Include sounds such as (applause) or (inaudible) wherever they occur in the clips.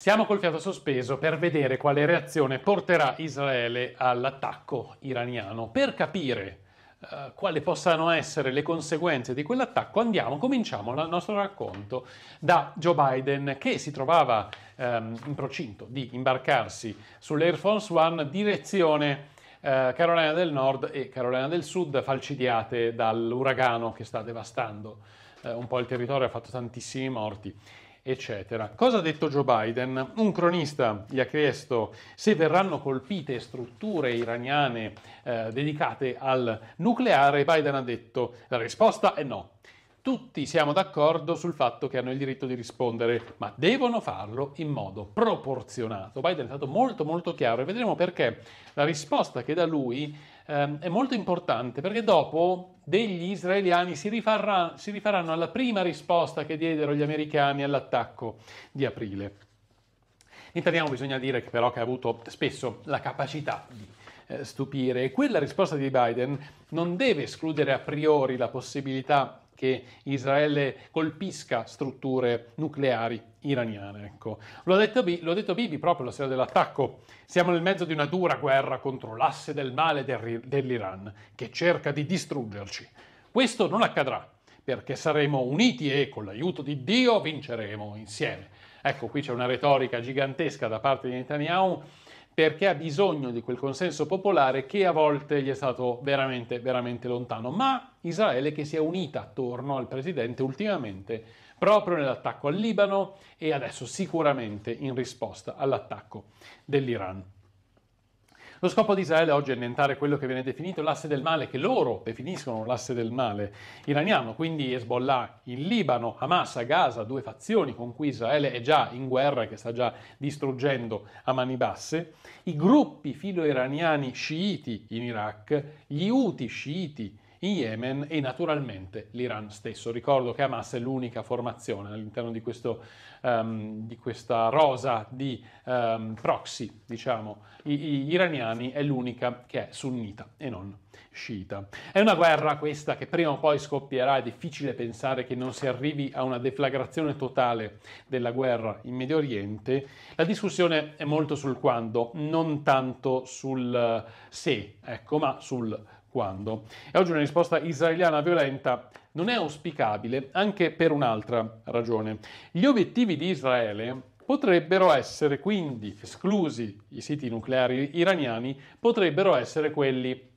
Siamo col fiato sospeso per vedere quale reazione porterà Israele all'attacco iraniano. Per capire uh, quali possano essere le conseguenze di quell'attacco, andiamo, cominciamo il nostro racconto da Joe Biden che si trovava um, in procinto di imbarcarsi sull'Air Force One direzione Uh, Carolina del Nord e Carolina del Sud falcidiate dall'uragano che sta devastando uh, un po' il territorio, ha fatto tantissimi morti eccetera. Cosa ha detto Joe Biden? Un cronista gli ha chiesto se verranno colpite strutture iraniane eh, dedicate al nucleare. Biden ha detto la risposta è no tutti siamo d'accordo sul fatto che hanno il diritto di rispondere, ma devono farlo in modo proporzionato. Biden è stato molto molto chiaro e vedremo perché la risposta che da lui ehm, è molto importante, perché dopo degli israeliani si, rifarà, si rifaranno alla prima risposta che diedero gli americani all'attacco di aprile. Italiano bisogna dire che però che ha avuto spesso la capacità di eh, stupire e quella risposta di Biden non deve escludere a priori la possibilità che Israele colpisca strutture nucleari iraniane. Ecco. Lo, ha detto, lo ha detto Bibi proprio la sera dell'attacco. Siamo nel mezzo di una dura guerra contro l'asse del male del- dell'Iran che cerca di distruggerci. Questo non accadrà perché saremo uniti e con l'aiuto di Dio vinceremo insieme. Ecco, qui c'è una retorica gigantesca da parte di Netanyahu perché ha bisogno di quel consenso popolare che a volte gli è stato veramente, veramente lontano. Ma Israele che si è unita attorno al presidente ultimamente proprio nell'attacco al Libano e adesso sicuramente in risposta all'attacco dell'Iran. Lo scopo di Israele oggi è annientare quello che viene definito l'asse del male, che loro definiscono l'asse del male iraniano, quindi Hezbollah in Libano, Hamas a Gaza, due fazioni con cui Israele è già in guerra e che sta già distruggendo a mani basse, i gruppi filo-iraniani sciiti in Iraq, gli Houthi sciiti in Yemen e naturalmente l'Iran stesso. Ricordo che Hamas è l'unica formazione all'interno di, questo, um, di questa rosa di um, proxy, diciamo, I, i, iraniani, è l'unica che è sunnita e non sciita. È una guerra questa che prima o poi scoppierà, è difficile pensare che non si arrivi a una deflagrazione totale della guerra in Medio Oriente. La discussione è molto sul quando, non tanto sul eh, se, ecco, ma sul quando. E oggi una risposta israeliana violenta non è auspicabile anche per un'altra ragione. Gli obiettivi di Israele potrebbero essere quindi esclusi i siti nucleari iraniani, potrebbero essere quelli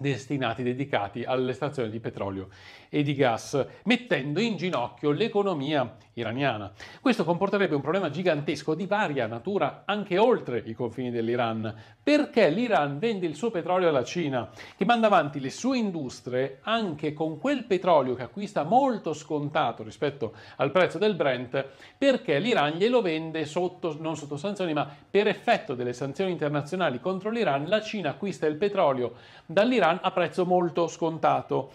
destinati dedicati all'estrazione di petrolio e di gas, mettendo in ginocchio l'economia iraniana. Questo comporterebbe un problema gigantesco di varia natura anche oltre i confini dell'Iran, perché l'Iran vende il suo petrolio alla Cina, che manda avanti le sue industrie anche con quel petrolio che acquista molto scontato rispetto al prezzo del Brent, perché l'Iran glielo vende sotto, non sotto sanzioni, ma per effetto delle sanzioni internazionali contro l'Iran, la Cina acquista il petrolio dall'Iran Iran a prezzo molto scontato.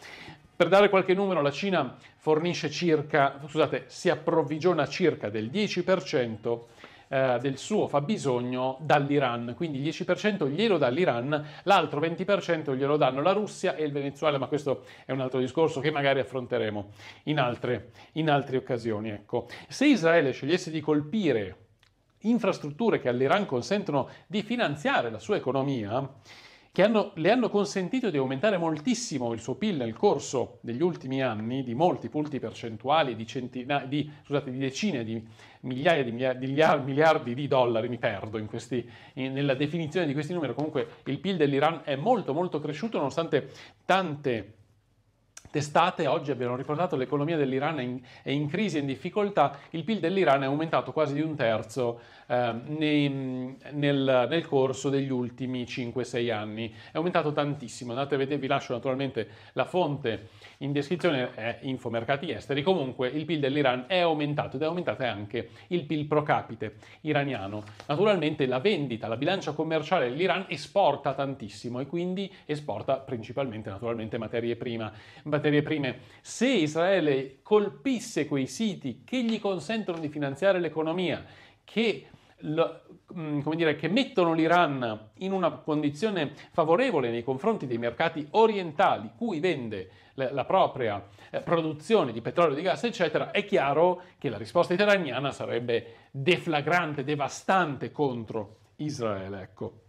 Per dare qualche numero, la Cina fornisce circa, scusate, si approvvigiona circa del 10% eh, del suo fabbisogno dall'Iran, quindi il 10% glielo dà l'Iran, l'altro 20% glielo danno la Russia e il Venezuela, ma questo è un altro discorso che magari affronteremo in altre, in altre occasioni. Ecco. Se Israele scegliesse di colpire infrastrutture che all'Iran consentono di finanziare la sua economia, che hanno, le hanno consentito di aumentare moltissimo il suo PIL nel corso degli ultimi anni di molti punti percentuali, di, centina, di, scusate, di decine di migliaia di, migliaia, di miliardi, miliardi di dollari, mi perdo in questi, in, nella definizione di questi numeri, comunque il PIL dell'Iran è molto molto cresciuto nonostante tante testate oggi abbiamo ricordato che l'economia dell'Iran è in, è in crisi, è in difficoltà, il PIL dell'Iran è aumentato quasi di un terzo eh, nei, nel, nel, corso degli ultimi 5-6 anni, è aumentato tantissimo, andate a vedere, vi lascio naturalmente la fonte in descrizione, è Infomercati Esteri, comunque il PIL dell'Iran è aumentato ed è aumentato anche il PIL pro capite iraniano. Naturalmente la vendita, la bilancia commerciale dell'Iran esporta tantissimo e quindi esporta principalmente naturalmente materie prime materie prime. Se Israele colpisse quei siti che gli consentono di finanziare l'economia, che mm, Dire, che mettono l'Iran in una condizione favorevole nei confronti dei mercati orientali cui vende la, propria eh, produzione di petrolio, di gas, eccetera, è chiaro che la risposta iraniana sarebbe deflagrante, devastante contro Israele. Ecco.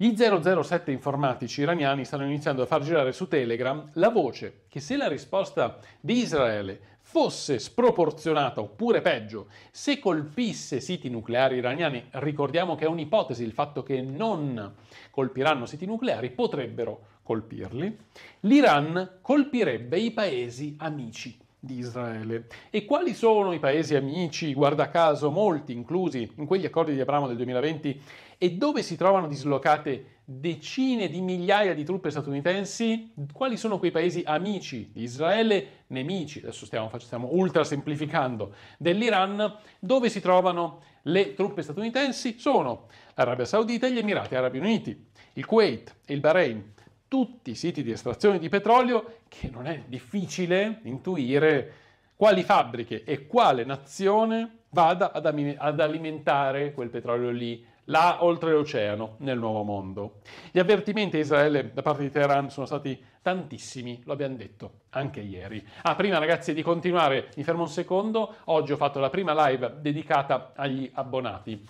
Gli 007 informatici iraniani stanno iniziando a far girare su Telegram la voce che se la risposta di Israele fosse sproporzionata, oppure peggio, se colpisse siti nucleari iraniani, ricordiamo che è un'ipotesi il fatto che non colpiranno siti nucleari, potrebbero colpirli, l'Iran colpirebbe i paesi amici di Israele. E quali sono i paesi amici? Guarda caso, molti inclusi in quegli accordi di Abramo del 2020 e dove si trovano dislocate decine di migliaia di truppe statunitensi? Quali sono quei paesi amici di Israele, nemici, adesso stiamo, stiamo ultra semplificando, dell'Iran? Dove si trovano le truppe statunitensi? Sono l'Arabia Saudita e gli Emirati Arabi Uniti, il Kuwait e il Bahrain, tutti i siti di estrazione di petrolio che non è difficile intuire quali fabbriche e quale nazione vada ad, alimentare quel petrolio lì là oltre l'oceano, nel nuovo mondo. Gli avvertimenti a Israele da parte di Teheran sono stati tantissimi, lo abbiamo detto anche ieri. Ah, prima ragazzi di continuare, mi fermo un secondo, oggi ho fatto la prima live dedicata agli abbonati.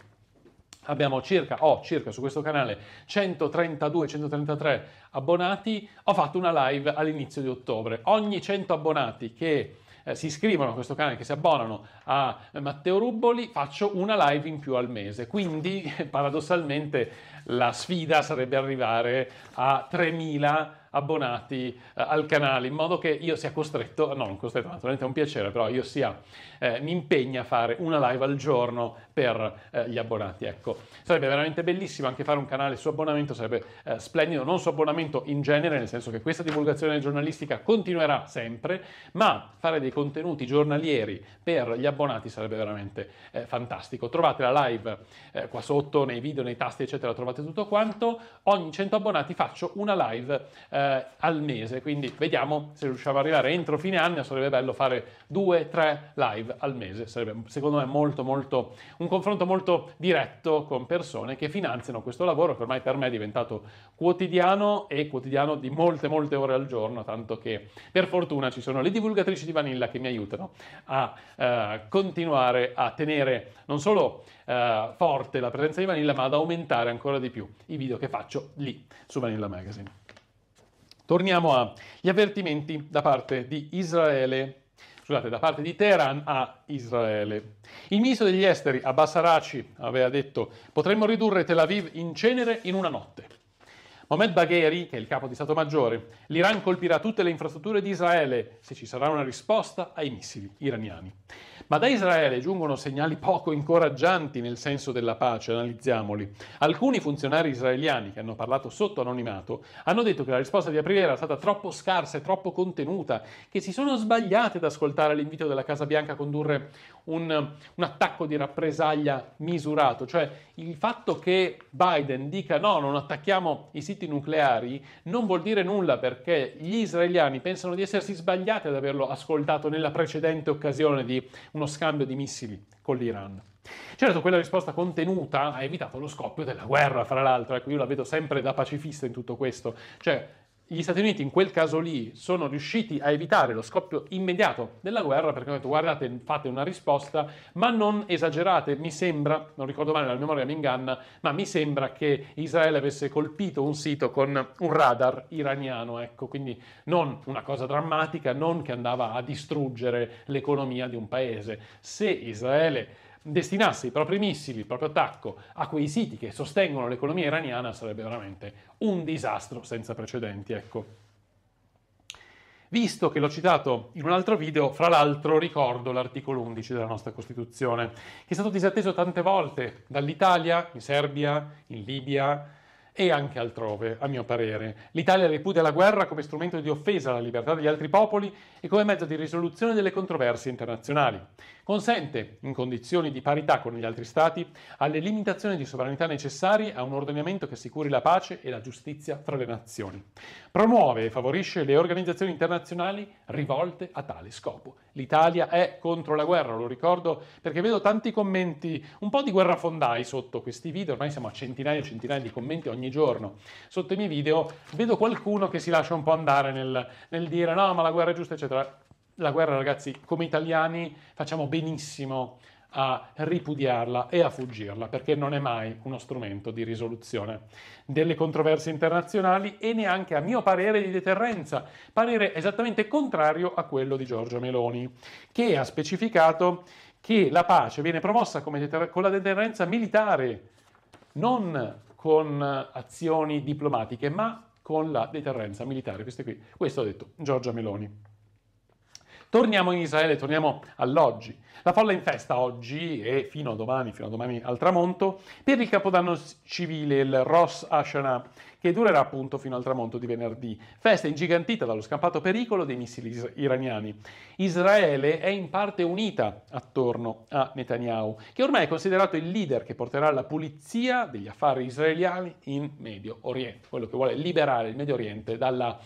Abbiamo circa, ho oh, circa su questo canale 132-133 abbonati, ho fatto una live all'inizio di ottobre. Ogni 100 abbonati che eh, si iscrivono a questo canale, che si abbonano a Matteo Rubboli, faccio una live in più al mese. Quindi (laughs) paradossalmente la sfida sarebbe arrivare a 3.000 abbonati eh, al canale in modo che io sia costretto, no non costretto naturalmente è un piacere, però io sia, eh, mi impegna a fare una live al giorno per eh, gli abbonati. Ecco. Sarebbe veramente bellissimo anche fare un canale su abbonamento, sarebbe eh, splendido, non su abbonamento in genere, nel senso che questa divulgazione giornalistica continuerà sempre, ma fare dei contenuti giornalieri per gli abbonati sarebbe veramente eh, fantastico. Trovate la live eh, qua sotto, nei video, nei tasti, eccetera, trovate tutto quanto. Ogni 100 abbonati faccio una live eh, al mese, quindi vediamo se riusciamo ad arrivare entro fine anno, sarebbe bello fare 2-3 live al mese, sarebbe secondo me molto molto un un confronto molto diretto con persone che finanziano questo lavoro che ormai per me è diventato quotidiano e quotidiano di molte molte ore al giorno, tanto che per fortuna ci sono le divulgatrici di Vanilla che mi aiutano a eh, continuare a tenere non solo eh, forte la presenza di Vanilla, ma ad aumentare ancora di più i video che faccio lì su Vanilla Magazine. Torniamo agli avvertimenti da parte di Israele scusate, da parte di Teheran a Israele. Il ministro degli esteri Abbas Araci aveva detto potremmo ridurre Tel Aviv in cenere in una notte. Mohamed Bagheri, che è il capo di Stato Maggiore, l'Iran colpirà tutte le infrastrutture di Israele se ci sarà una risposta ai missili iraniani. Ma da Israele giungono segnali poco incoraggianti nel senso della pace, analizziamoli. Alcuni funzionari israeliani che hanno parlato sotto anonimato hanno detto che la risposta di aprile era stata troppo scarsa e troppo contenuta, che si sono sbagliati ad ascoltare l'invito della Casa Bianca a condurre un, un attacco di rappresaglia misurato, cioè il fatto che Biden dica no, non attacchiamo i siti siti nucleari non vuol dire nulla perché gli israeliani pensano di essersi sbagliati ad averlo ascoltato nella precedente occasione di uno scambio di missili con l'Iran. Certo, quella risposta contenuta ha evitato lo scoppio della guerra, fra l'altro, ecco, io la vedo sempre da pacifista in tutto questo, cioè gli Stati Uniti in quel caso lì sono riusciti a evitare lo scoppio immediato della guerra perché hanno detto guardate fate una risposta ma non esagerate mi sembra non ricordo male la memoria mi inganna ma mi sembra che Israele avesse colpito un sito con un radar iraniano ecco quindi non una cosa drammatica non che andava a distruggere l'economia di un paese se Israele destinasse i propri missili, il proprio attacco a quei siti che sostengono l'economia iraniana sarebbe veramente un disastro senza precedenti. Ecco. Visto che l'ho citato in un altro video, fra l'altro ricordo l'articolo 11 della nostra Costituzione, che è stato disatteso tante volte dall'Italia, in Serbia, in Libia, e anche altrove, a mio parere. L'Italia ripudia la guerra come strumento di offesa alla libertà degli altri popoli e come mezzo di risoluzione delle controversie internazionali. Consente, in condizioni di parità con gli altri Stati, alle limitazioni di sovranità necessarie a un ordinamento che assicuri la pace e la giustizia fra le nazioni. Promuove e favorisce le organizzazioni internazionali rivolte a tale scopo. L'Italia è contro la guerra, lo ricordo perché vedo tanti commenti, un po' di guerrafondai sotto questi video, ormai siamo a centinaia e centinaia di commenti ogni ogni giorno. Sotto i miei video vedo qualcuno che si lascia un po' andare nel, nel dire no, ma la guerra è giusta, eccetera. La guerra, ragazzi, come italiani facciamo benissimo a ripudiarla e a fuggirla, perché non è mai uno strumento di risoluzione delle controversie internazionali e neanche, a mio parere, di deterrenza, parere esattamente contrario a quello di Giorgio Meloni, che ha specificato che la pace viene promossa come deter- con la deterrenza militare, non con azioni diplomatiche, ma con la deterrenza militare. Questo, qui. Questo ha detto Giorgia Meloni. Torniamo in Israele, torniamo all'oggi. La folla in festa oggi e fino a domani, fino a domani al tramonto, per il Capodanno civile, il Rosh Hashanah, che durerà appunto fino al tramonto di venerdì. Festa ingigantita dallo scampato pericolo dei missili iraniani. Israele è in parte unita attorno a Netanyahu, che ormai è considerato il leader che porterà la pulizia degli affari israeliani in Medio Oriente, quello che vuole liberare il Medio Oriente dalla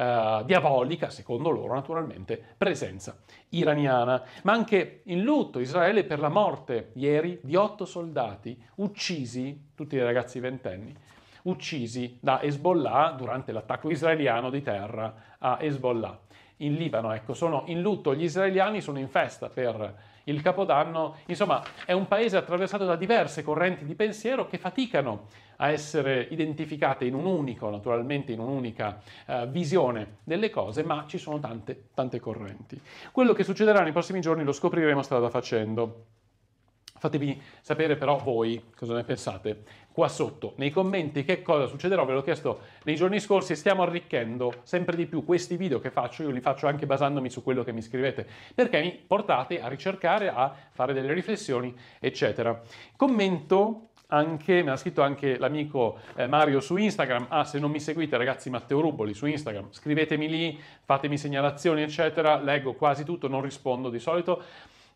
eh, diabolica, secondo loro naturalmente, presenza iraniana. Ma anche in lutto Israele per la morte ieri di otto soldati uccisi, tutti i ragazzi ventenni, uccisi da Hezbollah durante l'attacco israeliano di terra a Hezbollah. In Libano, ecco, sono in lutto gli israeliani, sono in festa per il Capodanno, insomma è un paese attraversato da diverse correnti di pensiero che faticano a essere identificate in un unico, naturalmente in un'unica eh, visione delle cose, ma ci sono tante, tante correnti. Quello che succederà nei prossimi giorni lo scopriremo strada facendo. Fatemi sapere però voi cosa ne pensate qua sotto nei commenti che cosa succederà, ve l'ho chiesto nei giorni scorsi, stiamo arricchendo sempre di più questi video che faccio, io li faccio anche basandomi su quello che mi scrivete, perché mi portate a ricercare, a fare delle riflessioni, eccetera. Commento anche, mi ha scritto anche l'amico eh, Mario su Instagram, ah se non mi seguite ragazzi Matteo Ruboli su Instagram, scrivetemi lì, fatemi segnalazioni, eccetera, leggo quasi tutto, non rispondo di solito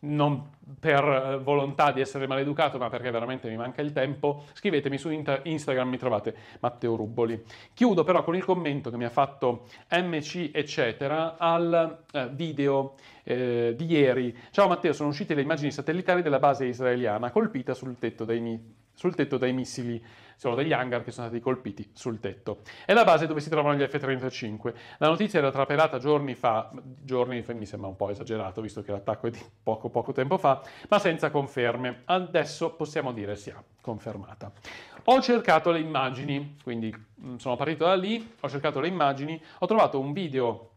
non per eh, volontà di essere maleducato, ma perché veramente mi manca il tempo, scrivetemi su inter- Instagram, mi trovate Matteo Rubboli. Chiudo però con il commento che mi ha fatto MC eccetera al eh, video eh, di ieri. Ciao Matteo, sono uscite le immagini satellitari della base israeliana colpita sul tetto dei, sul tetto dai missili sono degli hangar che sono stati colpiti sul tetto. È la base dove si trovano gli F-35. La notizia era trapelata giorni fa, giorni fa mi sembra un po' esagerato visto che l'attacco è di poco poco tempo fa, ma senza conferme. Adesso possiamo dire sia confermata. Ho cercato le immagini, quindi mm, sono partito da lì, ho cercato le immagini, ho trovato un video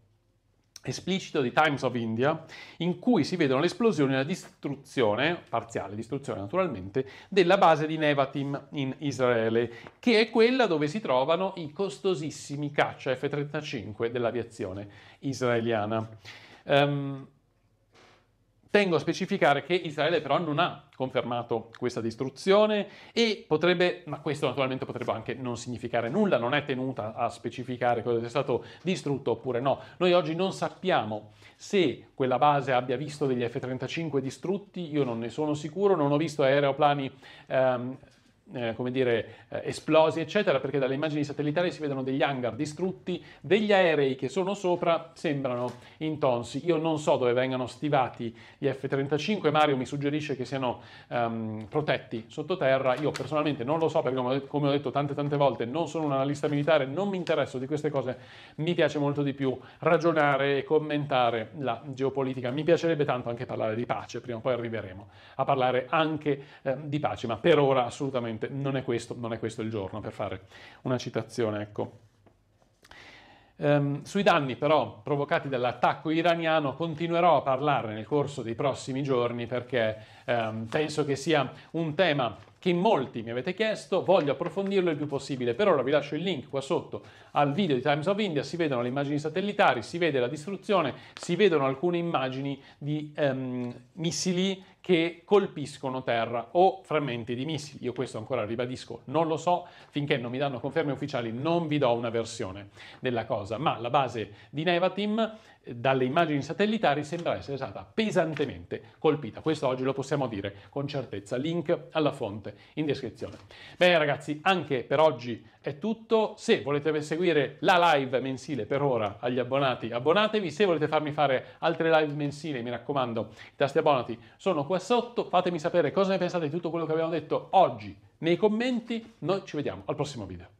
esplicito di Times of India in cui si vedono le esplosioni e la distruzione, parziale distruzione naturalmente, della base di Nevatim in Israele, che è quella dove si trovano i costosissimi caccia F-35 dell'aviazione israeliana. Um, Tengo a specificare che Israele però non ha confermato questa distruzione e potrebbe, ma questo naturalmente potrebbe anche non significare nulla, non è tenuta a specificare cosa sia stato distrutto oppure no. Noi oggi non sappiamo se quella base abbia visto degli F-35 distrutti, io non ne sono sicuro, non ho visto aeroplani ehm, eh, come dire, eh, esplosi, eccetera, perché dalle immagini satellitari si vedono degli hangar distrutti, degli aerei che sono sopra sembrano intonsi. Io non so dove vengano stivati gli F-35, Mario mi suggerisce che siano ehm, protetti sottoterra, io personalmente non lo so perché come ho, detto, tante tante volte non sono un analista militare, non mi interesso di queste cose, mi piace molto di più ragionare e commentare la geopolitica, mi piacerebbe tanto anche parlare di pace, prima o poi arriveremo a parlare anche eh, di pace, ma per ora assolutamente sicuramente non è questo, non è questo il giorno per fare una citazione, ecco. Um, sui danni però provocati dall'attacco iraniano continuerò a parlare nel corso dei prossimi giorni perché um, penso che sia un tema che molti mi avete chiesto, voglio approfondirlo il più possibile. Per ora vi lascio il link qua sotto al video di Times of India, si vedono le immagini satellitari, si vede la distruzione, si vedono alcune immagini di um, missili che colpiscono terra o frammenti di missili. Io questo ancora ribadisco, non lo so, finché non mi danno conferme ufficiali non vi do una versione della cosa, ma la base di Nevatim eh, dalle immagini satellitari sembra essere stata pesantemente colpita. Questo oggi lo possiamo dire con certezza. Link alla fonte in descrizione. Bene ragazzi, anche per oggi è tutto. Se volete seguire la live mensile per ora agli abbonati, abbonatevi. Se volete farmi fare altre live mensili, mi raccomando, i tasti abbonati sono qua qua sotto, fatemi sapere cosa ne pensate di tutto quello che abbiamo detto oggi nei commenti, noi ci vediamo al prossimo video.